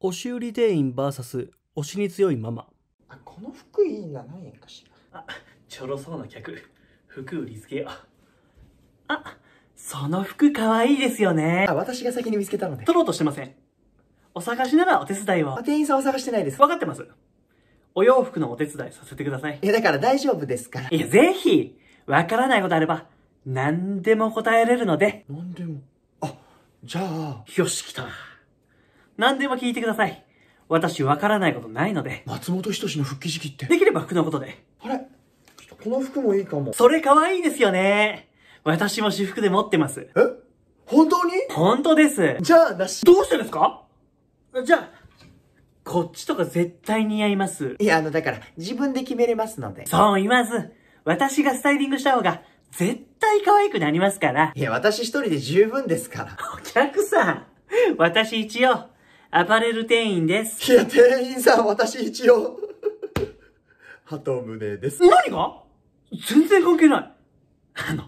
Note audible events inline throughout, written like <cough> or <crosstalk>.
押し売り店員 VS 押しに強いママあこの服いいな何円かしらあちょろそうな客服売りつけよあその服かわいいですよねあ私が先に見つけたので取ろうとしてませんお探しならお手伝いを店員さんお探してないです分かってますお洋服のお手伝いさせてくださいいやだから大丈夫ですからいやぜひわからないことあれば何でも答えれるので何でもあじゃあよし来た何でも聞いてください。私、わからないことないので。松本人志の復帰時期って。できれば服のことで。あれこの服もいいかも。それ可愛いですよね。私も私服で持ってます。え本当に本当です。じゃあ、なし。どうしてですかじゃあ、こっちとか絶対似合います。いや、あの、だから、自分で決めれますので。そう言わず、私がスタイリングした方が、絶対可愛くなりますから。いや、私一人で十分ですから。お客さん、私一応、アパレル店員です。いや、店員さん、私一応 <laughs> 鳩胸です。何が全然関係ない。あの、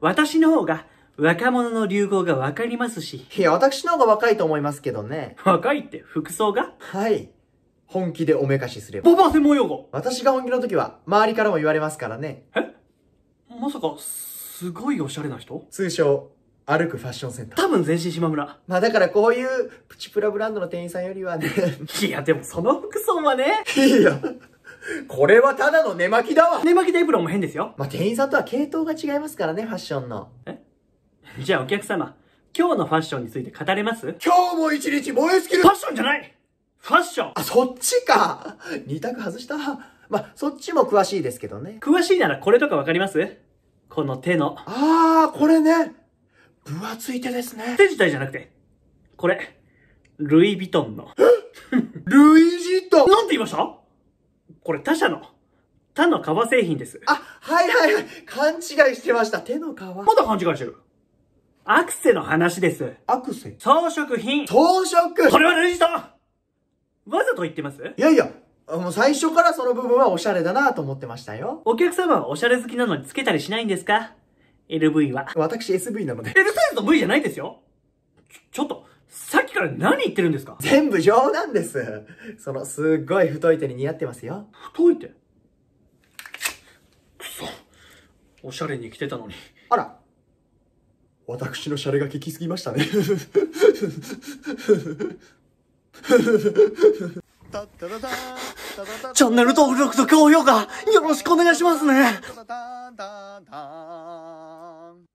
私の方が若者の流行がわかりますし。いや、私の方が若いと思いますけどね。若いって服装がはい。本気でおめかしすれば。ボバ専門用語私が本気の時は、周りからも言われますからね。えまさか、すごいおしゃれな人通称、歩くファッションセンター。多分全身島村。まあだからこういうプチプラブランドの店員さんよりはね。<laughs> いやでもその服装はね。いや。これはただの寝巻きだわ寝巻きでエプロンも変ですよ。まあ店員さんとは系統が違いますからね、ファッションの。えじゃあお客様、今日のファッションについて語れます今日も一日燃え尽きるファッションじゃないファッションあ、そっちか二択外したまあ、そっちも詳しいですけどね。詳しいならこれとかわかりますこの手の。ああ、これね。分厚い手ですね。手自体じゃなくて、これ、ルイ・ヴィトンの。ルイ・ジトンなんて言いましたこれ他社の。他の革製品です。あ、はいはいはい。勘違いしてました。手の革。まだ勘違いしてる。アクセの話です。アクセ装飾品。装飾これはルイジトンわざと言ってますいやいや、もう最初からその部分はおしゃれだなと思ってましたよ。お客様はおしゃれ好きなのにつけたりしないんですか LV は。私 SV なので。L サイズの V じゃないですよちょっと、さっきから何言ってるんですか全部冗談です。その、すっごい太い手に似合ってますよ。太い手くそ。おしゃれに着てたのに。あら。私のシャレが効きすぎましたね。チャンネル登録と高評価、よろしくお願いしますね。